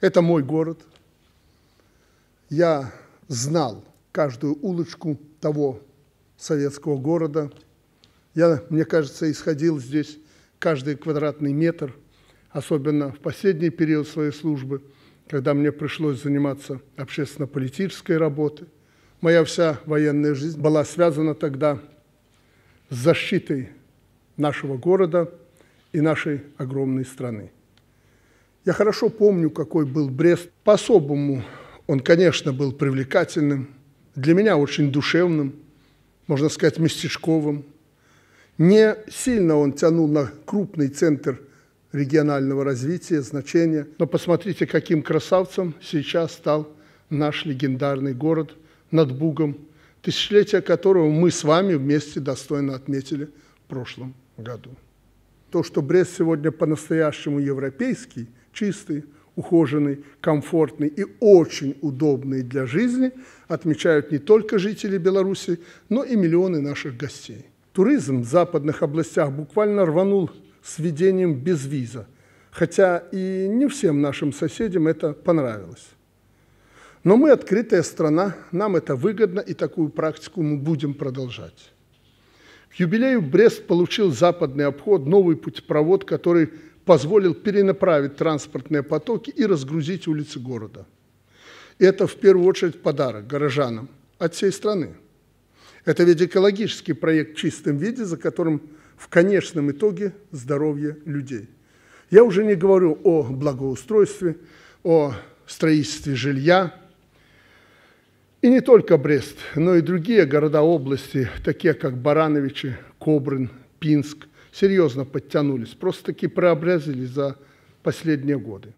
Это мой город. Я знал каждую улочку того советского города. Я, мне кажется, исходил здесь каждый квадратный метр, особенно в последний период своей службы, когда мне пришлось заниматься общественно-политической работой. Моя вся военная жизнь была связана тогда с защитой нашего города и нашей огромной страны. Я хорошо помню, какой был Брест. По-особому он, конечно, был привлекательным, для меня очень душевным, можно сказать, местечковым. Не сильно он тянул на крупный центр регионального развития, значения. Но посмотрите, каким красавцем сейчас стал наш легендарный город над Бугом, тысячелетие которого мы с вами вместе достойно отметили в прошлом году. То, что Брест сегодня по-настоящему европейский – чистый, ухоженный, комфортный и очень удобный для жизни, отмечают не только жители Беларуси, но и миллионы наших гостей. Туризм в западных областях буквально рванул с введением безвиза, хотя и не всем нашим соседям это понравилось. Но мы открытая страна, нам это выгодно, и такую практику мы будем продолжать. К юбилею Брест получил западный обход, новый путепровод, который позволил перенаправить транспортные потоки и разгрузить улицы города. Это в первую очередь подарок горожанам от всей страны. Это ведь экологический проект в чистом виде, за которым в конечном итоге здоровье людей. Я уже не говорю о благоустройстве, о строительстве жилья, и не только Брест, но и другие города области, такие как Барановичи, Кобрын, Пинск, серьезно подтянулись, просто-таки преобразились за последние годы.